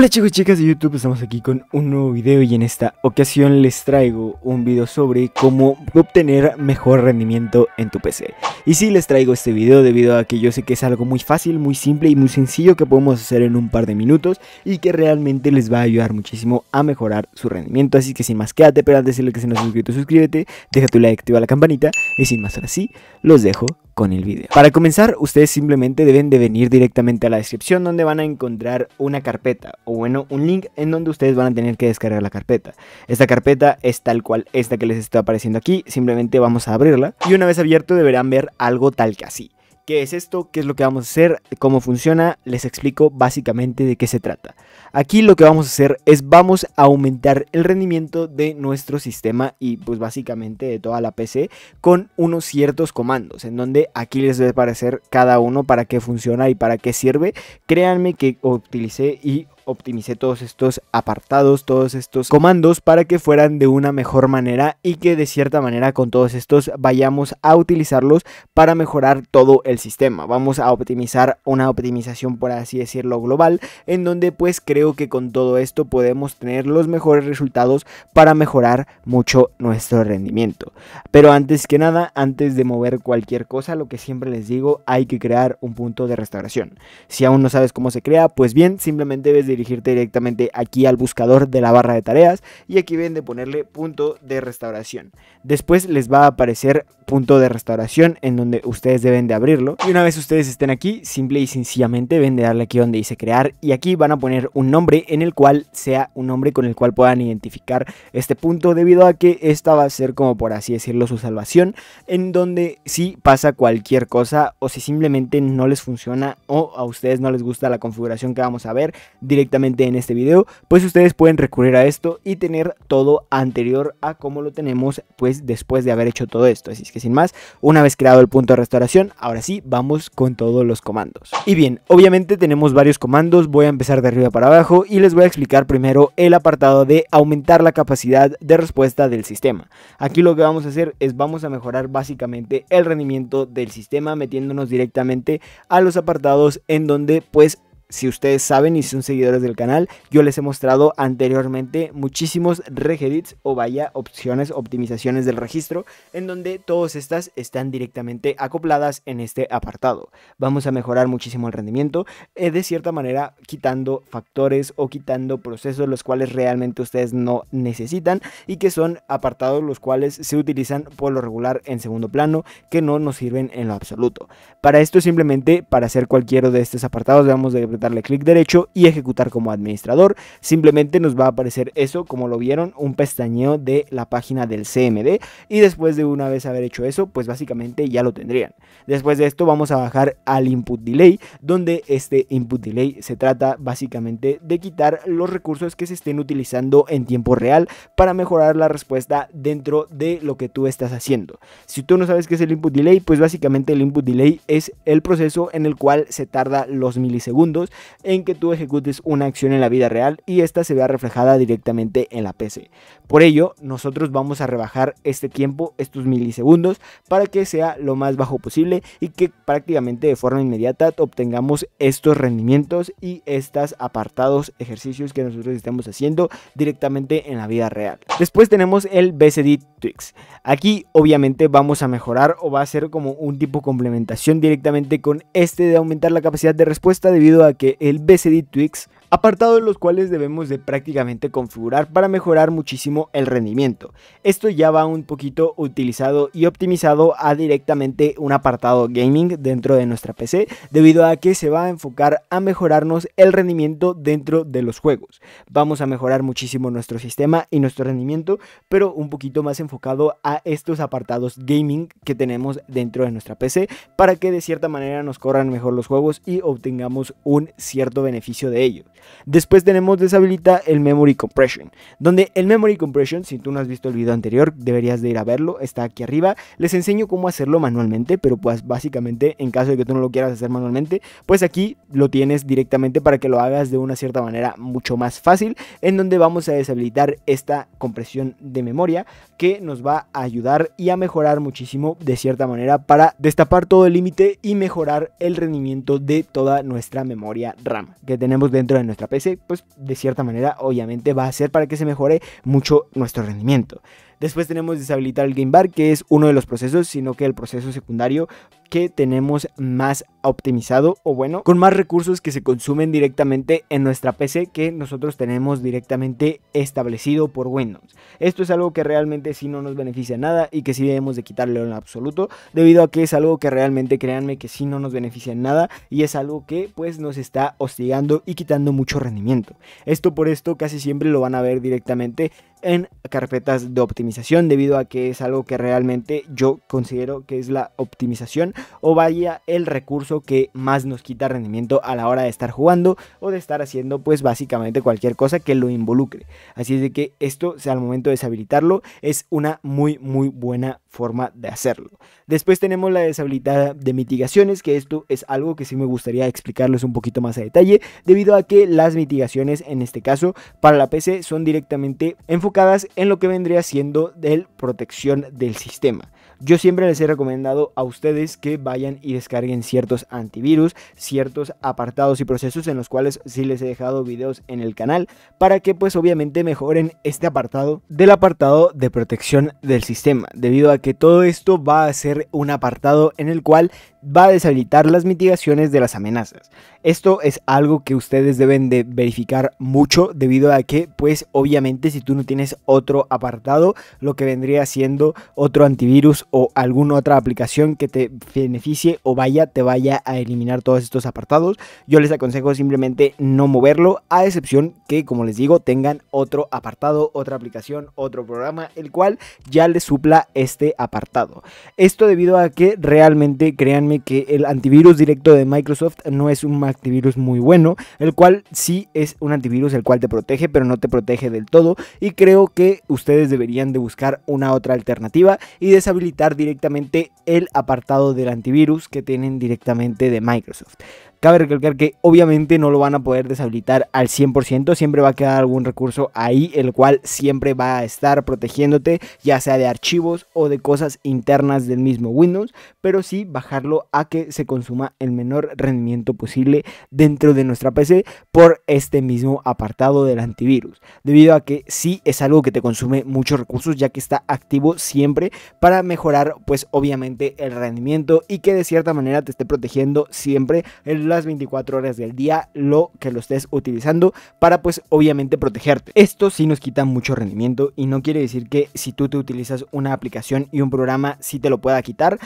Hola chicos y chicas de YouTube, estamos aquí con un nuevo video y en esta ocasión les traigo un video sobre cómo obtener mejor rendimiento en tu PC. Y sí les traigo este video debido a que yo sé que es algo muy fácil, muy simple y muy sencillo que podemos hacer en un par de minutos y que realmente les va a ayudar muchísimo a mejorar su rendimiento. Así que sin más quédate, pero antes de decirle que se nos suscrito suscríbete, deja tu like, activa la campanita y sin más ahora sí, los dejo el video. Para comenzar, ustedes simplemente deben de venir directamente a la descripción donde van a encontrar una carpeta o bueno, un link en donde ustedes van a tener que descargar la carpeta. Esta carpeta es tal cual esta que les está apareciendo aquí, simplemente vamos a abrirla y una vez abierto deberán ver algo tal que así. ¿Qué es esto? ¿Qué es lo que vamos a hacer? ¿Cómo funciona? Les explico básicamente de qué se trata. Aquí lo que vamos a hacer es vamos a aumentar el rendimiento de nuestro sistema y pues básicamente de toda la PC con unos ciertos comandos en donde aquí les debe aparecer cada uno para qué funciona y para qué sirve. Créanme que utilicé y optimicé todos estos apartados, todos estos comandos para que fueran de una mejor manera y que de cierta manera con todos estos vayamos a utilizarlos para mejorar todo el sistema. Vamos a optimizar una optimización, por así decirlo, global, en donde pues creo que con todo esto podemos tener los mejores resultados para mejorar mucho nuestro rendimiento. Pero antes que nada, antes de mover cualquier cosa, lo que siempre les digo, hay que crear un punto de restauración. Si aún no sabes cómo se crea, pues bien, simplemente ves dirigirte directamente aquí al buscador de la barra de tareas y aquí ven de ponerle punto de restauración. Después les va a aparecer punto de restauración en donde ustedes deben de abrirlo. Y una vez ustedes estén aquí, simple y sencillamente deben de darle aquí donde dice crear y aquí van a poner un nombre en el cual sea un nombre con el cual puedan identificar este punto debido a que esta va a ser como por así decirlo su salvación en donde si pasa cualquier cosa o si simplemente no les funciona o a ustedes no les gusta la configuración que vamos a ver directamente en este video, pues ustedes pueden recurrir a esto y tener todo anterior a como lo tenemos pues después de haber hecho todo esto. Así es que sin más, una vez creado el punto de restauración, ahora sí vamos con todos los comandos. Y bien, obviamente tenemos varios comandos, voy a empezar de arriba para abajo y les voy a explicar primero el apartado de aumentar la capacidad de respuesta del sistema. Aquí lo que vamos a hacer es vamos a mejorar básicamente el rendimiento del sistema metiéndonos directamente a los apartados en donde pues si ustedes saben y son seguidores del canal, yo les he mostrado anteriormente muchísimos regedits o vaya opciones, optimizaciones del registro, en donde todas estas están directamente acopladas en este apartado. Vamos a mejorar muchísimo el rendimiento, eh, de cierta manera quitando factores o quitando procesos los cuales realmente ustedes no necesitan y que son apartados los cuales se utilizan por lo regular en segundo plano, que no nos sirven en lo absoluto. Para esto simplemente, para hacer cualquiera de estos apartados, vamos de darle clic derecho y ejecutar como administrador. Simplemente nos va a aparecer eso, como lo vieron, un pestañeo de la página del CMD. Y después de una vez haber hecho eso, pues básicamente ya lo tendrían. Después de esto vamos a bajar al input delay, donde este input delay se trata básicamente de quitar los recursos que se estén utilizando en tiempo real para mejorar la respuesta dentro de lo que tú estás haciendo. Si tú no sabes qué es el input delay, pues básicamente el input delay es el proceso en el cual se tarda los milisegundos en que tú ejecutes una acción en la vida real y esta se vea reflejada directamente en la PC. Por ello, nosotros vamos a rebajar este tiempo, estos milisegundos, para que sea lo más bajo posible y que prácticamente de forma inmediata obtengamos estos rendimientos y estos apartados ejercicios que nosotros estamos haciendo directamente en la vida real. Después tenemos el BCD Twix. Aquí obviamente vamos a mejorar o va a ser como un tipo complementación directamente con este de aumentar la capacidad de respuesta debido a que el BCD Twix apartados los cuales debemos de prácticamente configurar para mejorar muchísimo el rendimiento. Esto ya va un poquito utilizado y optimizado a directamente un apartado gaming dentro de nuestra PC, debido a que se va a enfocar a mejorarnos el rendimiento dentro de los juegos. Vamos a mejorar muchísimo nuestro sistema y nuestro rendimiento, pero un poquito más enfocado a estos apartados gaming que tenemos dentro de nuestra PC para que de cierta manera nos corran mejor los juegos y obtengamos un cierto beneficio de ello. Después tenemos deshabilita el memory compression, donde el memory compression, si tú no has visto el video anterior, deberías de ir a verlo, está aquí arriba. Les enseño cómo hacerlo manualmente, pero pues básicamente en caso de que tú no lo quieras hacer manualmente, pues aquí lo tienes directamente para que lo hagas de una cierta manera mucho más fácil, en donde vamos a deshabilitar esta compresión de memoria que nos va a ayudar y a mejorar muchísimo de cierta manera para destapar todo el límite y mejorar el rendimiento de toda nuestra memoria RAM que tenemos dentro de nuestra PC, pues de cierta manera obviamente va a ser para que se mejore mucho nuestro rendimiento. Después tenemos deshabilitar el Game Bar, que es uno de los procesos, sino que el proceso secundario que tenemos más optimizado o bueno, con más recursos que se consumen directamente en nuestra PC que nosotros tenemos directamente establecido por Windows. Esto es algo que realmente sí no nos beneficia nada y que sí debemos de quitarle en absoluto, debido a que es algo que realmente créanme que sí no nos beneficia en nada y es algo que pues nos está hostigando y quitando mucho rendimiento. Esto por esto casi siempre lo van a ver directamente en carpetas de optimización debido a que es algo que realmente yo considero que es la optimización o vaya el recurso que más nos quita rendimiento a la hora de estar jugando o de estar haciendo pues básicamente cualquier cosa que lo involucre. Así es de que esto sea al momento de deshabilitarlo es una muy muy buena forma de hacerlo. Después tenemos la deshabilitada de mitigaciones que esto es algo que sí me gustaría explicarles un poquito más a detalle debido a que las mitigaciones en este caso para la PC son directamente enfocadas en lo que vendría siendo del protección del sistema. Yo siempre les he recomendado a ustedes que vayan y descarguen ciertos antivirus, ciertos apartados y procesos en los cuales sí les he dejado videos en el canal para que pues obviamente mejoren este apartado del apartado de protección del sistema, debido a que todo esto va a ser un apartado en el cual va a deshabilitar las mitigaciones de las amenazas. Esto es algo que ustedes deben de verificar mucho debido a que pues obviamente si tú no tienes otro apartado, lo que vendría siendo otro antivirus o alguna otra aplicación que te beneficie o vaya, te vaya a eliminar todos estos apartados. Yo les aconsejo simplemente no moverlo, a excepción que, como les digo, tengan otro apartado, otra aplicación, otro programa, el cual ya les supla este apartado. Esto debido a que realmente, créanme que el antivirus directo de Microsoft no es un antivirus muy bueno, el cual sí es un antivirus el cual te protege, pero no te protege del todo. Y creo que ustedes deberían de buscar una otra alternativa y deshabilitar directamente el apartado del antivirus que tienen directamente de Microsoft. Cabe recalcar que obviamente no lo van a poder deshabilitar al 100%, siempre va a quedar algún recurso ahí, el cual siempre va a estar protegiéndote, ya sea de archivos o de cosas internas del mismo Windows, pero sí bajarlo a que se consuma el menor rendimiento posible dentro de nuestra PC por este mismo apartado del antivirus, debido a que sí es algo que te consume muchos recursos ya que está activo siempre para mejorar pues obviamente el rendimiento y que de cierta manera te esté protegiendo siempre el las 24 horas del día lo que lo estés utilizando para pues obviamente protegerte. Esto sí nos quita mucho rendimiento y no quiere decir que si tú te utilizas una aplicación y un programa si te lo pueda quitar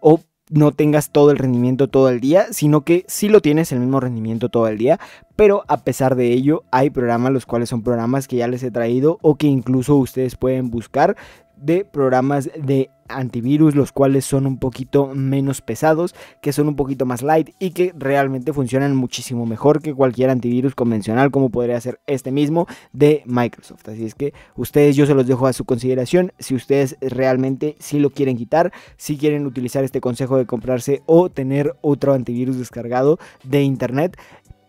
o no tengas todo el rendimiento todo el día, sino que si lo tienes el mismo rendimiento todo el día, pero a pesar de ello hay programas los cuales son programas que ya les he traído o que incluso ustedes pueden buscar de programas de antivirus, los cuales son un poquito menos pesados, que son un poquito más light y que realmente funcionan muchísimo mejor que cualquier antivirus convencional como podría ser este mismo de Microsoft. Así es que ustedes yo se los dejo a su consideración si ustedes realmente si lo quieren quitar, si quieren utilizar este consejo de comprarse o tener otro antivirus descargado de internet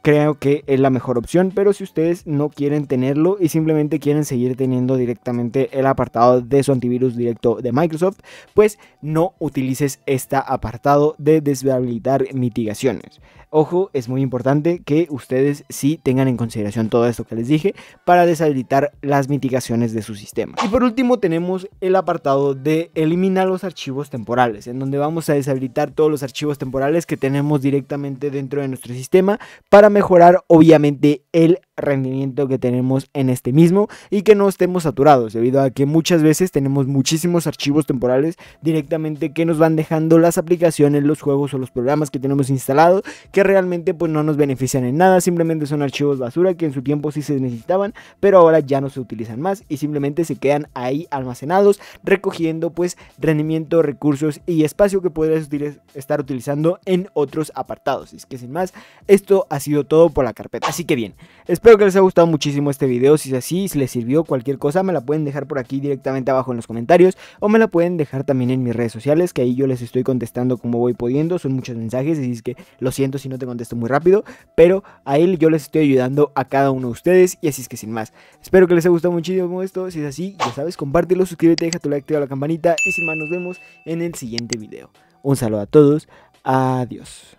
creo que es la mejor opción, pero si ustedes no quieren tenerlo y simplemente quieren seguir teniendo directamente el apartado de su antivirus directo de Microsoft, pues no utilices este apartado de deshabilitar mitigaciones. Ojo, es muy importante que ustedes sí tengan en consideración todo esto que les dije para deshabilitar las mitigaciones de su sistema. Y por último tenemos el apartado de eliminar los archivos temporales, en donde vamos a deshabilitar todos los archivos temporales que tenemos directamente dentro de nuestro sistema para mejorar obviamente el rendimiento que tenemos en este mismo y que no estemos saturados debido a que muchas veces tenemos muchísimos archivos temporales directamente que nos van dejando las aplicaciones, los juegos o los programas que tenemos instalados que realmente pues no nos benefician en nada, simplemente son archivos basura que en su tiempo sí se necesitaban pero ahora ya no se utilizan más y simplemente se quedan ahí almacenados recogiendo pues rendimiento, recursos y espacio que podrías estar utilizando en otros apartados. Es que sin más, esto ha sido todo por la carpeta. Así que bien, Espero que les haya gustado muchísimo este video, si es así, si les sirvió cualquier cosa, me la pueden dejar por aquí directamente abajo en los comentarios o me la pueden dejar también en mis redes sociales, que ahí yo les estoy contestando como voy pudiendo, son muchos mensajes, así es que lo siento si no te contesto muy rápido, pero ahí yo les estoy ayudando a cada uno de ustedes y así es que sin más. Espero que les haya gustado muchísimo esto, si es así, ya sabes, compártelo, suscríbete, deja tu like, activa la campanita y sin más nos vemos en el siguiente video. Un saludo a todos, adiós.